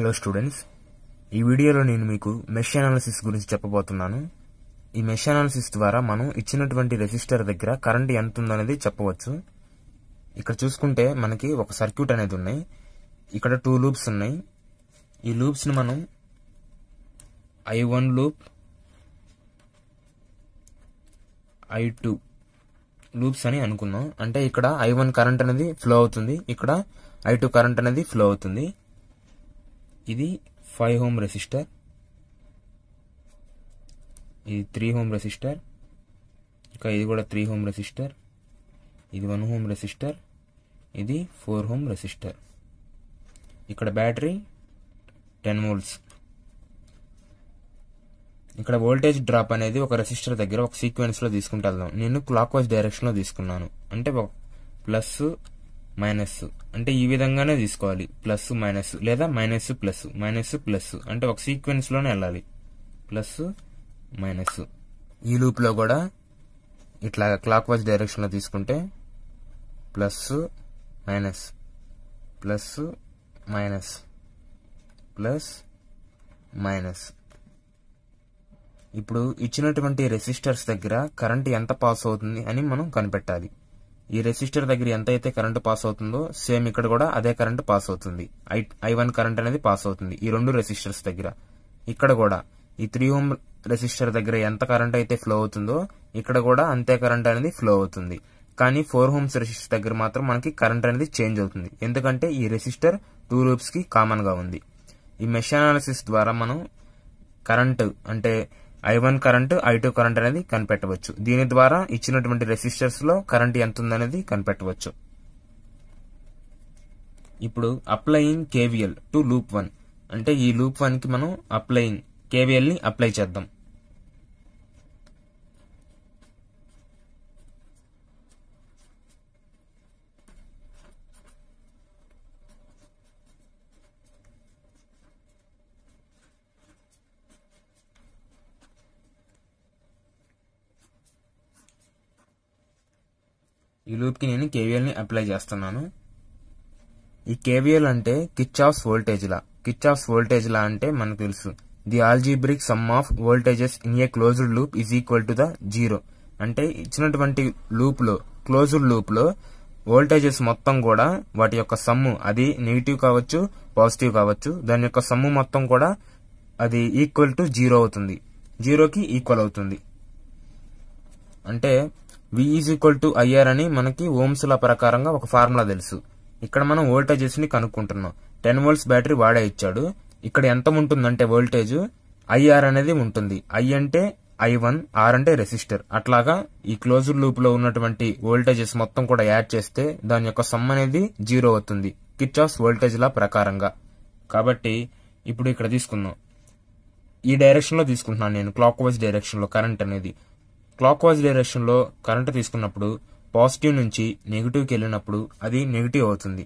hello students ఈ వీడియోలో నేను మీకు మెష్ అనాలిసిస్ గురించి చెప్పబోతున్నాను ఈ మెష్ అనాలిసిస్ ద్వారా మనం ఇచ్చినటువంటి రెసిస్టర్ దగ్గర కరెంట్ ఎంత ఉందనేది చెప్పవచ్చు ఇక్కడ చూసుకుంటే మనకి ఒక సర్క్యూట్ అనేది ఉన్నాయి ఇక్కడ టూ లూప్స్ ఉన్నాయి ఈ లూప్స్ని మనం I one loop I two loops అని అనుకున్నాం అంటే ఇక్కడ ఐ వన్ కరెంట్ అనేది ఫ్లో అవుతుంది ఇక్కడ ఐ టూ కరెంట్ అనేది ఫ్లో అవుతుంది ఇది ఫైవ్ హోమ్ రెసిస్టర్ ఇది త్రీ హోమ్ రెసిస్టర్ ఇంకా ఇది కూడా త్రీ హోమ్ రెసిస్టర్ ఇది వన్ హోమ్ రెసిస్టర్ ఇది ఫోర్ హోమ్ రెసిస్టర్ ఇక్కడ బ్యాటరీ టెన్ వోల్ట్స్ ఇక్కడ వోల్టేజ్ డ్రాప్ అనేది ఒక రెసిస్టర్ దగ్గర ఒక సీక్వెన్స్లో వెళ్దాం నేను క్లాక్ వైజ్ డైరెక్షన్లో తీసుకున్నాను అంటే ప్లస్ మైనస్ అంటే ఈ విధంగానే తీసుకోవాలి ప్లస్ మైనస్ లేదా మైనస్ ప్లస్ మైనస్ ప్లస్ అంటే ఒక సీక్వెన్స్ లోనే వెళ్ళాలి ప్లస్ మైనస్ ఈ లూప్ లో కూడా ఇట్లా క్లాక్ వైజ్ డైరెక్షన్ లో తీసుకుంటే plus minus plus minus plus minus ఇప్పుడు ఇచ్చినటువంటి రెసిస్టర్స్ దగ్గర కరెంట్ ఎంత పాస్ అవుతుంది అని మనం కనిపెట్టాలి ఈ రెసిస్టర్ దగ్గర ఎంత అయితే కరెంట్ పాస్ అవుతుందో సేమ్ ఇక్కడ కూడా అదే కరెంట్ పాస్ అవుతుంది ఐ ఐ వన్ కరెంట్ అనేది పాస్ అవుతుంది ఈ రెండు రెసిస్టర్స్ దగ్గర ఇక్కడ కూడా ఈ త్రీ హోమ్ రెసిస్టర్ దగ్గర ఎంత కరెంట్ అయితే ఫ్లో అవుతుందో ఇక్కడ కూడా అంతే కరెంట్ అనేది ఫ్లో అవుతుంది కానీ ఫోర్ హోమ్స్ రెసిస్టర్ దగ్గర మాత్రం మనకి కరెంట్ అనేది చేంజ్ అవుతుంది ఎందుకంటే ఈ రెసిస్టర్ టూ రూప్స్ కి కామన్ గా ఉంది ఈ మెషిన్ అనాలిసిస్ ద్వారా మనం కరెంట్ అంటే I one current I two current అనేది కనిపెట్టవచ్చు దీని ద్వారా ఇచ్చినటువంటి రెసిస్టర్స్ లో కరెంట్ ఎంత ఉందనేది కనిపెట్టవచ్చు ఇప్పుడు applying KVL to loop one అంటే ఈ లూప్ వన్ కి మనం అప్లయింగ్ కేవీఎల్ ని అప్లై చేద్దాం ఈ లూప్కి నేను కేవీఎల్ని అప్లై చేస్తున్నాను ఈ కేవీఎల్ అంటే Kirchhoff voltage law Kirchhoff voltage law అంటే మనకు తెలుసు the algebraic sum of voltages in a closed loop is equal to the zero అంటే ఇచ్చినటువంటి లూప్లో క్లోజ్డ్ లూప్లో వోల్టేజెస్ మొత్తం కూడా వాటి యొక్క సమ్ము అది నెగిటివ్ కావచ్చు పాజిటివ్ కావచ్చు దాని యొక్క సమ్ము మొత్తం కూడా అది ఈక్వల్ టు జీరో అవుతుంది జీరోకి ఈక్వల్ అవుతుంది అంటే V is equal to IR అని మనకి ఓమ్స్ లా ప్రకారంగా ఒక ఫార్ములా తెలుసు ఇక్కడ మనం వోల్టేజెస్ ని కనుక్కుంటున్నాం టెన్ వోల్ట్స్ బ్యాటరీ వాడే ఇచ్చాడు ఇక్కడ ఎంత ఉంటుందంటే వోల్టేజ్ ఐఆర్ అనేది ఉంటుంది ఐ అంటే ఐ వన్ ఆర్ అంటే రెసిస్టర్ అట్లాగా ఈ క్లోజ్డ్ లూప్ లో ఉన్నటువంటి వోల్టేజెస్ మొత్తం కూడా యాడ్ చేస్తే దాని యొక్క సమ్ అనేది జీరో అవుతుంది కిచ్ ఆఫ్ వోల్టేజ్ లా ప్రకారంగా కాబట్టి ఇప్పుడు ఇక్కడ తీసుకుందాం ఈ డైరెక్షన్ లో తీసుకుంటున్నాను నేను క్లాక్ వైజ్ డైరెక్షన్ లో కరెంట్ అనేది క్లాక్ వైజ్ డైరెక్షన్లో కరెంటు తీసుకున్నప్పుడు పాజిటివ్ నుంచి నెగిటివ్కి వెళ్ళినప్పుడు అది నెగిటివ్ అవుతుంది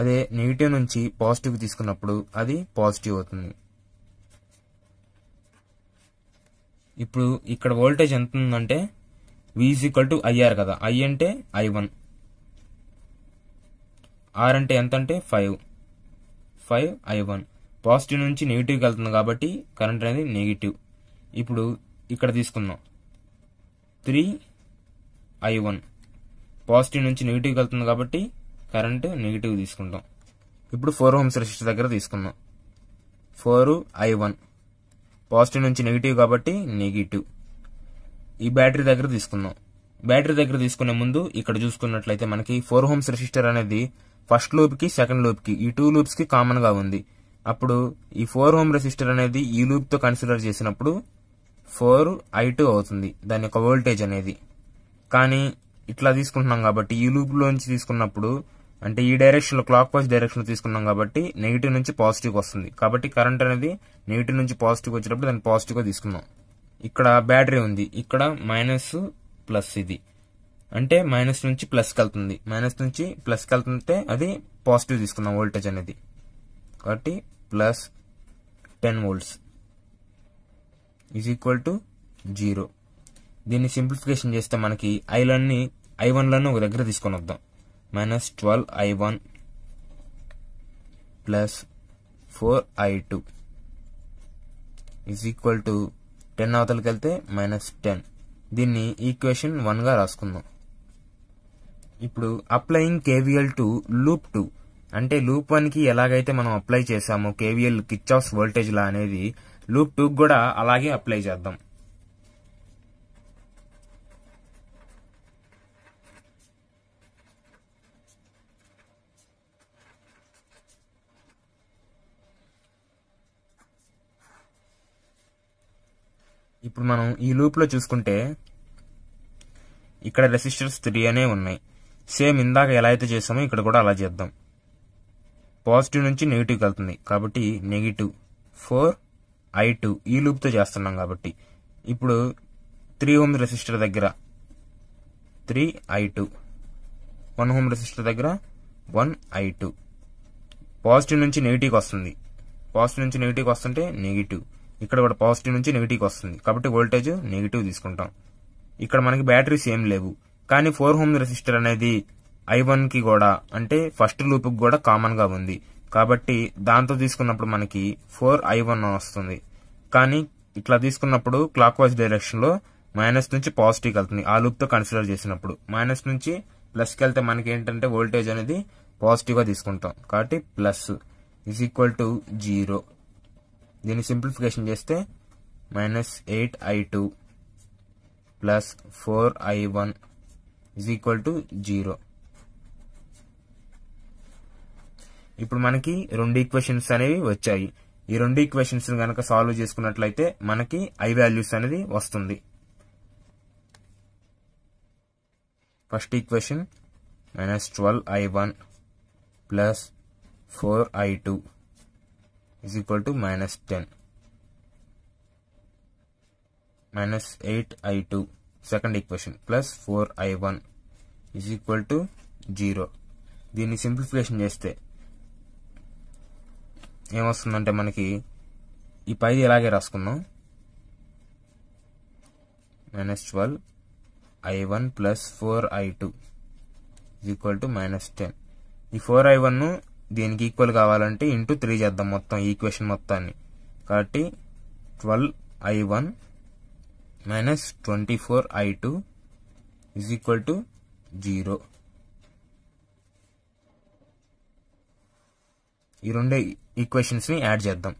అదే నెగిటివ్ నుంచి పాజిటివ్ తీసుకున్నప్పుడు అది పాజిటివ్ అవుతుంది ఇప్పుడు ఇక్కడ వోల్టేజ్ ఎంత ఉందంటే ఈక్వల్ టు ఐఆర్ కదా ఐ అంటే ఐ వన్ ఆర్ అంటే ఎంత అంటే five five I one positive నుంచి నెగిటివ్కి వెళ్తుంది కాబట్టి కరెంట్ అనేది నెగిటివ్ ఇప్పుడు ఇక్కడ తీసుకుందాం త్రీ ఐ వన్ పాజిటివ్ నుంచి నెగిటివ్కి వెళ్తుంది కాబట్టి కరెంట్ నెగిటివ్ తీసుకుంటాం ఇప్పుడు ఫోర్ హోమ్స్ రెసిస్టర్ దగ్గర తీసుకుందాం ఫోర్ ఐ వన్ పాజిటివ్ నుంచి నెగిటివ్ కాబట్టి నెగిటివ్ ఈ బ్యాటరీ దగ్గర తీసుకుందాం బ్యాటరీ దగ్గర తీసుకునే ముందు ఇక్కడ చూసుకున్నట్లయితే మనకి ఫోర్ హోమ్స్ రెసిస్టర్ అనేది ఫస్ట్ లూప్కి సెకండ్ లూప్కి ఈ టూ లూప్స్కి కామన్గా ఉంది అప్పుడు ఈ ఫోర్ హోమ్ రెసిస్టర్ అనేది ఈ లూప్తో కన్సిడర్ చేసినప్పుడు ఫోర్ ఐ టూ అవుతుంది దాని యొక్క వోల్టేజ్ అనేది కానీ ఇట్లా తీసుకుంటున్నాం కాబట్టి ఈ లూప్లోంచి తీసుకున్నప్పుడు అంటే ఈ డైరెక్షన్లో క్లాక్ వైజ్ డైరెక్షన్లో తీసుకున్నాం కాబట్టి నెగిటివ్ నుంచి పాజిటివ్ వస్తుంది కాబట్టి కరెంట్ అనేది నెగిటివ్ నుంచి పాజిటివ్ వచ్చినప్పుడు దాన్ని పాజిటివ్గా తీసుకున్నాం ఇక్కడ బ్యాటరీ ఉంది ఇక్కడ మైనస్ ప్లస్ ఇది అంటే మైనస్ నుంచి ప్లస్కి వెళ్తుంది మైనస్ నుంచి ప్లస్కి వెళ్తుంటే అది పాజిటివ్ తీసుకుందాం వోల్టేజ్ అనేది కాబట్టి plus ten volts is equal to zero దీన్ని సింప్లిఫికేషన్ చేస్తే మనకి ఐలన్ని ఐ వన్లను ఒక దగ్గర తీసుకొని వద్దాం minus twelve I one plus four I two is equal to ten అవతలకి వెళ్తే మైనస్ టెన్ దీన్ని ఈక్వేషన్ వన్గా రాసుకుందాం ఇప్పుడు applying KVL to loop two అంటే లూప్ వన్కి ఎలాగైతే మనం అప్లై చేసామో కేవీఎల్ ఆఫ్ వోల్టేజ్ లా అనేది లూప్ టూ కూడా అలాగే అప్లై చేద్దాం ఇప్పుడు మనం ఈ లూప్లో చూసుకుంటే ఇక్కడ రెసిస్టర్స్ త్రీ అనే ఉన్నాయి సేమ్ ఇందాక ఎలా అయితే చేసామో ఇక్కడ కూడా అలా చేద్దాం పాజిటివ్ నుంచి నెగిటివ్కి వెళ్తుంది కాబట్టి నెగిటివ్ ఫోర్ ఐ టూ ఈ లూప్తో చేస్తున్నాం కాబట్టి ఇప్పుడు త్రీ హోమ్ రెసిస్టర్ దగ్గర three I two one ohm resistor దగ్గర వన్ ఐ టూ పాజిటివ్ నుంచి నెగిటివ్కి వస్తుంది పాజిటివ్ నుంచి నెగిటివ్కి వస్తుంటే నెగిటివ్ ఇక్కడ కూడా పాజిటివ్ నుంచి నెగిటివ్కి వస్తుంది కాబట్టి వోల్టేజ్ నెగిటివ్ తీసుకుంటాం ఇక్కడ మనకి బ్యాటరీస్ ఏం లేవు కానీ ఫోర్ హోమ్ రెసిస్టర్ అనేది ఐ వన్కి కూడా అంటే ఫస్ట్ లూప్కి కూడా కామన్గా ఉంది కాబట్టి దాంతో తీసుకున్నప్పుడు మనకి ఫోర్ ఐ వన్ వస్తుంది కానీ ఇట్లా తీసుకున్నప్పుడు క్లాక్ వైజ్ డైరెక్షన్లో మైనస్ నుంచి పాజిటివ్ వెళ్తుంది ఆ లూప్తో కన్సిడర్ చేసినప్పుడు మైనస్ నుంచి ప్లస్కి వెళ్తే మనకి ఏంటంటే వోల్టేజ్ అనేది పాజిటివ్గా తీసుకుంటాం కాబట్టి plus is equal to zero దీన్ని సింప్లిఫికేషన్ చేస్తే minus eight I two plus four I one is equal to zero ఇప్పుడు మనకి రెండు ఈక్వేషన్స్ అనేవి వచ్చాయి ఈ రెండు ఈక్వేషన్స్ కనుక సాల్వ్ చేసుకున్నట్లయితే మనకి ఐ వాల్యూస్ అనేది వస్తుంది first equation minus twelve I one plus four I two is equal to minus ten minus eight I two second equation plus four I one is equal to zero దీన్ని simplification చేస్తే ఏమొస్తుందంటే మనకి ఈ పై ఇలాగే రాసుకున్నాం minus twelve I one plus four I two equal to minus ten ఈ four I one దీనికి ఈక్వల్ కావాలంటే ఇంటూ త్రీ చేద్దాం మొత్తం ఈక్వేషన్ మొత్తాన్ని కాబట్టి twelve I one minus twenty four I two is equal to zero ఈ రెండు ఈక్వేషన్స్ని యాడ్ చేద్దాం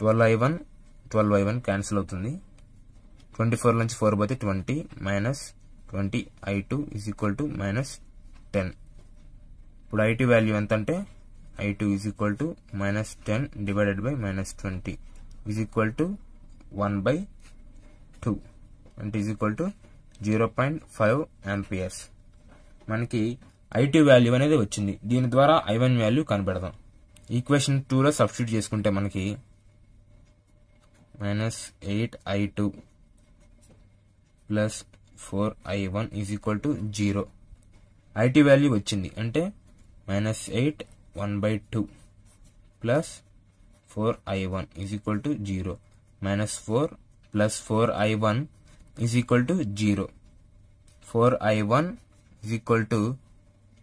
twelve I one twelve I one cancel అవుతుంది ట్వంటీ ఫోర్ నుంచి ఫోర్ పోతే twenty minus twenty I two is equal to minus ten ఇప్పుడు IT value ఎంత అంటే I two is equal to minus ten divided by minus twenty is equal to one by two అంటే is equal to zero point five amperes మనకి IT value అనేది వచ్చింది దీని ద్వారా I one value కనిపెడదాం equation టూలో సబ్స్టిట్యూట్ చేసుకుంటే మనకి minus eight I two plus four I one is equal to zero IT value వచ్చింది అంటే minus eight one by two plus four I one is equal to zero minus four plus four I one is equal equal zero four I one equal equal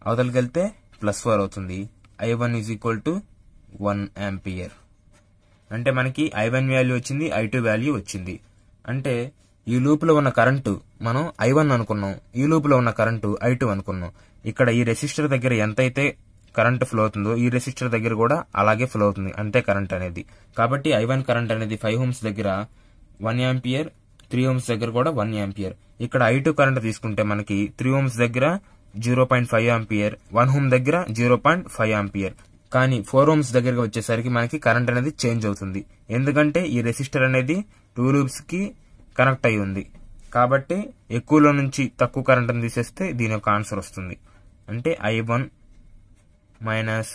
అవతలకి వెళ్తే plus four అవుతుంది I one is equal to one ampere అంటే మనకి I one value వచ్చింది I two value వచ్చింది అంటే ఈ లోపులో ఉన్న కరెంటు మనం ఐ వన్ అనుకున్నాం ఈ లోపులో ఉన్న కరెంటు ఐ టూ అనుకున్నాం ఇక్కడ ఈ రెసిస్టర్ దగ్గర ఎంతైతే కరెంట్ ఫ్లో అవుతుందో ఈ రెసిస్టర్ దగ్గర కూడా అలాగే ఫ్లో అవుతుంది అంతే కరెంట్ అనేది కాబట్టి ఐ వన్ కరెంట్ అనేది ఫైవ్ హోమ్స్ దగ్గర వన్ యాంపియర్ త్రీ ఓమ్స్ దగ్గర కూడా వన్ యాంపియర్ ఇక్కడ ఐ టూ కరెంట్ తీసుకుంటే మనకి త్రీ ఓమ్స్ దగ్గర zero point five ampere one ohm దగ్గర జీరో పాయింట్ ఫైవ్ ఆంపియర్ కానీ ఫోర్ ఓమ్స్ దగ్గరకు వచ్చేసరికి మనకి కరెంట్ అనేది చేంజ్ అవుతుంది ఎందుకంటే ఈ రెసిస్టర్ అనేది టూ లూప్స్ కి కనెక్ట్ అయి ఉంది కాబట్టి ఎక్కువలో నుంచి తక్కువ కరెంట్ని తీసేస్తే దీని యొక్క ఆన్సర్ వస్తుంది అంటే I one minus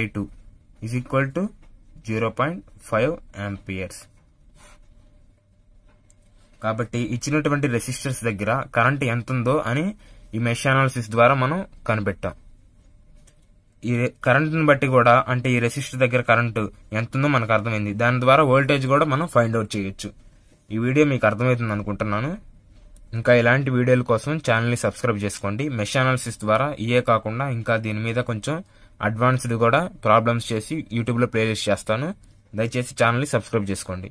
I two is equal to zero point five amperes కాబట్టి ఇచ్చినటువంటి రెసిస్టర్స్ దగ్గర కరెంట్ ఎంత ఉందో అని ఈ మెష్ అనాలిసిస్ ద్వారా మనం కనిపెట్టాం ఈ కరెంట్ని బట్టి కూడా అంటే ఈ రెసిస్టర్ దగ్గర కరెంటు ఎంత ఉందో మనకు అర్థమైంది దాని ద్వారా వోల్టేజ్ కూడా మనం ఫైండ్ అవుట్ చేయొచ్చు ఈ వీడియో మీకు అర్థమవుతుంది అనుకుంటున్నాను ఇంకా ఇలాంటి వీడియోల కోసం ఛానల్ని సబ్స్క్రైబ్ చేసుకోండి మెష్ అనాలిసిస్ ద్వారా ఇయే కాకుండా ఇంకా దీని మీద కొంచెం అడ్వాన్స్డ్ కూడా ప్రాబ్లమ్స్ చేసి యూట్యూబ్లో ప్లేలిస్ట్ చేస్తాను దయచేసి ఛానల్ని సబ్స్క్రైబ్ చేసుకోండి